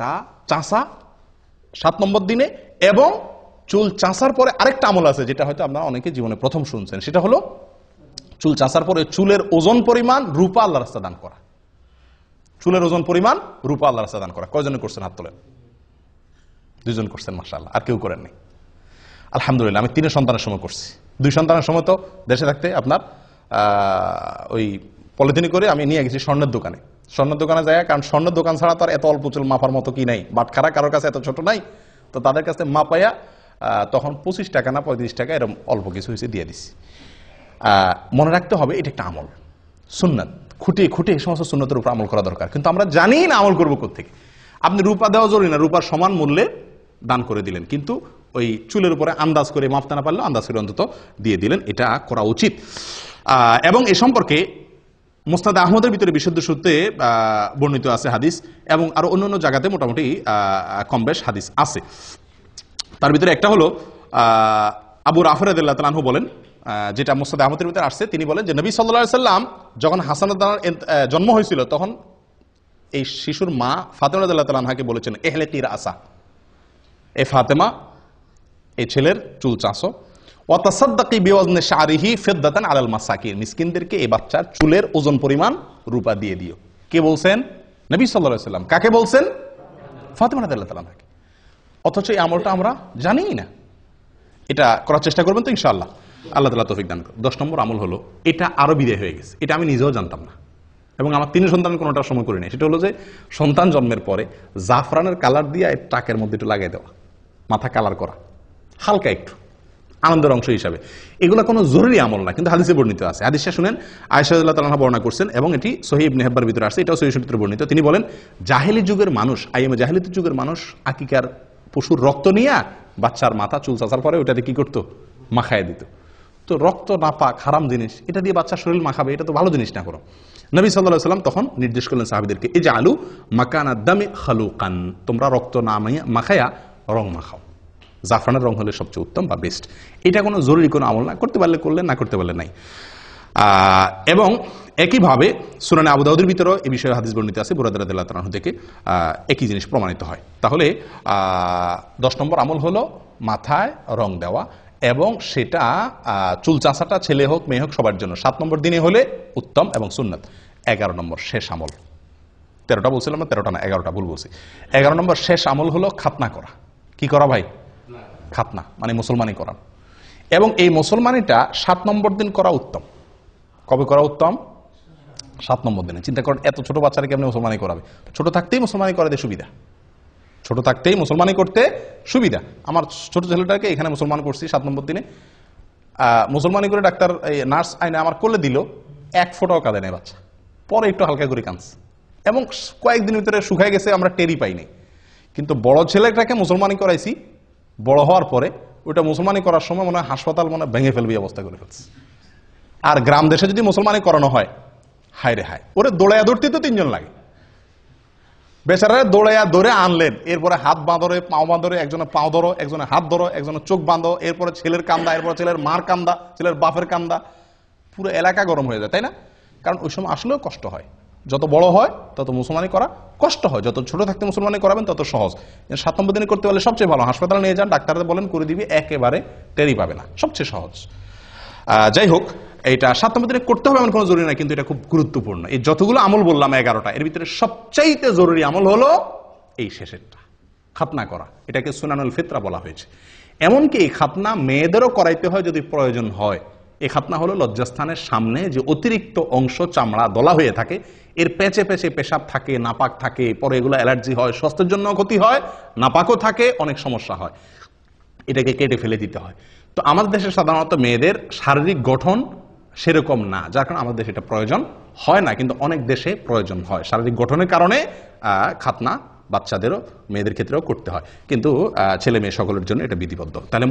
একটা চাঁসা সাত নম্বর দিনে এবং চুল চাঁসার পরে আরেকটা আমল আছে যেটা হয়তো আপনারা অনেকে জীবনে প্রথম শুনছেন সেটা হলো চুল চাঁচার পরে চুলের ওজন পরিমাণ রূপা আল্লাহ রাস্তা দান করা চুলের ওজন পরিমাণ রূপা আল্লাহ রাস্তা দান করা কয়জনে করছেন হাত তোলেন দুজন করছেন মার্শাল আর কেউ করেননি আলহামদুলিল্লাহ আমি তিনের সন্তানের সময় করছি দুই সন্তানের সময় তো দেশে থাকতে আপনার ওই পলিথিনে করে আমি নিয়ে গেছি স্বর্ণের দোকানে স্বর্ণ দোকানে যায় কারণ স্বর্ণ দোকান ছাড়া তো আর এত অল্প চুল মাপার মতো কি নাই বাটখারা কারোর কাছে এত ছোট নাই তো তাদের কাছে মাপাইয়া তখন পঁচিশ টাকা না পঁয়ত্রিশ টাকা এরকম অল্প কিছু হয়েছে দিয়ে দিছি মনে রাখতে হবে এটা একটা আমল সুন্নাত খুঁটিয়ে খুঁটিয়ে এই সমস্ত সুন্নতের উপর আমল করা দরকার কিন্তু আমরা জানি না আমল করবো কোথেকে আপনি রূপা দেওয়া জরুরি না রূপার সমান মূল্যে দান করে দিলেন কিন্তু ওই চুলের উপরে আন্দাজ করে মাপতে না পারলেও আন্দাজ করে অন্তত দিয়ে দিলেন এটা করা উচিত এবং এ সম্পর্কে মোস্তাদ আহমদের ভিতরে বিশুদ্ধ সূত্রে বর্ণিত আছে হাদিস এবং আরও অন্য অন্য জায়গাতে মোটামুটি কম বেশ হাদিস আছে তার ভিতরে একটা হলো আবু রাফরাদুল্লাহ আনহু বলেন যেটা মোস্তাদ আহমদের ভিতরে আসছে তিনি বলেন যে নবী সাল্লা সাল্লাম যখন হাসান জন্ম হয়েছিল তখন এই শিশুর মা ফাতেমাদুল্লাহ আনহাকে বলেছেন এহলে তীর আসা এ ফাতেমা এ ছেলের চুল চাঁসো অতাসাদ্দাকি বেওয়াজনে শাহরিহি মিসকিনদেরকে এই বাচ্চার চুলের ওজন পরিমাণ রূপা দিয়ে দিও কে বলছেন নবী সাল্লাম কাকে বলছেন ফাতেমা রাদ তালাকে অথচ এই আমলটা আমরা জানিই না এটা করার চেষ্টা করবেন তো ইনশাল্লাহ আল্লাহ তালা তৌফিক দান দশ নম্বর আমল হলো এটা আরো বিদায় হয়ে গেছে এটা আমি নিজেও জানতাম না এবং আমার তিন সন্তান কোনোটা সময় করি নাই সেটা হলো যে সন্তান জন্মের পরে জাফরানের কালার দিয়ে ট্রাকের মধ্যে একটু লাগিয়ে দেওয়া মাথা কালার করা হালকা একটু আনন্দের অংশ হিসাবে এগুলো কোনো জরুরি আমল না কিন্তু হাদিসে বর্ণিত আছে হাদিসা শুনেন আয়সাদুল্লাহ তালা বর্ণনা করছেন এবং এটি সহিব নেহাব্বার ভিতরে আসছে এটাও সহি সূত্রে বর্ণিত তিনি বলেন জাহেলি যুগের মানুষ আইএম জাহেলিত যুগের মানুষ আকিকার পশুর রক্ত নিয়ে বাচ্চার মাথা চুল চাচার পরে ওটাতে কি করতো মাখায় দিত তো রক্ত নাপাক হারাম জিনিস এটা দিয়ে বাচ্চার শরীর মাখাবে এটা তো ভালো জিনিস না করো নবী সাল্লাহ সাল্লাম তখন নির্দেশ করলেন সাহাবিদেরকে এই যে আলু মাকানা দামে খালুকান তোমরা রক্ত না মাখায়া রং মাখাও জাফরানের রং হলে সবচেয়ে উত্তম বা বেস্ট এটা কোনো জরুরি কোনো আমল না করতে পারলে করলে না করতে পারলে নাই এবং একইভাবে সুনানে আবুদাউদের ভিতরেও এই বিষয়ে হাদিস বর্ণিত আছে বুরাদাল্লাহ তার থেকে একই জিনিস প্রমাণিত হয় তাহলে দশ নম্বর আমল হলো মাথায় রং দেওয়া এবং সেটা চুল চাঁচাটা ছেলে হোক মেয়ে হোক সবার জন্য সাত নম্বর দিনে হলে উত্তম এবং সুন্নত এগারো নম্বর শেষ আমল তেরোটা বলছিলাম না তেরোটা না এগারোটা ভুল বলছি এগারো নম্বর শেষ আমল হলো খাতনা করা কি করা ভাই খাতনা মানে মুসলমানি করান এবং এই মুসলমানিটা সাত নম্বর দিন করা উত্তম কবে করা উত্তম সাত নম্বর দিনে চিন্তা করেন এত ছোট বাচ্চারা কেমনি মুসলমানি করাবে ছোট থাকতেই মুসলমানি করাতে সুবিধা ছোট থাকতেই মুসলমানি করতে সুবিধা আমার ছোট ছেলেটাকে এখানে মুসলমান করছি সাত নম্বর দিনে মুসলমানি করে ডাক্তার নার্স আইনে আমার করলে দিল এক ফোটাও কাঁদে নেই বাচ্চা পরে একটু হালকা করে কাঁদ এবং কয়েকদিন ভিতরে শুকায় গেছে আমরা টেরি পাইনি কিন্তু বড় ছেলেটাকে মুসলমানি করাইছি বড় হওয়ার পরে ওইটা মুসলমানি করার সময় মনে হয় হাসপাতাল মনে ভেঙে ফেলবে অবস্থা করে ফেলছে আর গ্রাম দেশে যদি মুসলমানি করানো হয় হায় রে হায় ওরে দোড়াইয়া দৌড়তে তো তিনজন লাগে বেচারা দৌড়াইয়া দৌড়ে আনলেন এরপরে হাত বাঁধরে পাও বাঁধরে একজনে পাও ধরো একজনে হাত ধরো একজনে চোখ বাঁধো এরপরে ছেলের কান্দা এরপরে ছেলের মার কান্দা ছেলের বাফের কান্দা পুরো এলাকা গরম হয়ে যায় তাই না কারণ ওই সময় আসলেও কষ্ট হয় যত বড় হয় তত মুসলমানি করা কষ্ট হয় যত ছোট থাকতে মুসলমানি করাবেন তত সহজ সাত নম্বর দিনে করতে পারলে সবচেয়ে ভালো হাসপাতালে নিয়ে যান ডাক্তারদের বলেন করে দিবি একেবারে টেরি পাবে না সবচেয়ে সহজ যাই হোক এটা সাত নম্বর দিনে করতে হবে এমন কোনো জরুরি না কিন্তু এটা খুব গুরুত্বপূর্ণ এই যতগুলো আমল বললাম এগারোটা এর ভিতরে সবচাইতে জরুরি আমল হলো এই শেষেরটা খাতনা করা এটাকে সুনানুল ফিতরা বলা হয়েছে এমনকি এই খাতনা মেয়েদেরও করাইতে হয় যদি প্রয়োজন হয় এ খাতনা হলো লজ্জাস্থানের সামনে যে অতিরিক্ত অংশ চামড়া দলা হয়ে থাকে এর পেঁচে পেঁচে পেশাব থাকে নাপাক থাকে পরে এগুলো অ্যালার্জি হয় স্বাস্থ্যের জন্য ক্ষতি হয় নাপাকও থাকে অনেক সমস্যা হয় এটাকে কেটে ফেলে দিতে হয় তো আমাদের দেশে সাধারণত মেয়েদের শারীরিক গঠন সেরকম না যার কারণে আমাদের দেশে এটা প্রয়োজন হয় না কিন্তু অনেক দেশে প্রয়োজন হয় শারীরিক গঠনের কারণে খাতনা বাচ্চাদেরও মেয়েদের ক্ষেত্রেও করতে হয় কিন্তু ছেলে মেয়ে সকলের জন্য এটা বিধিবদ্ধ তাহলে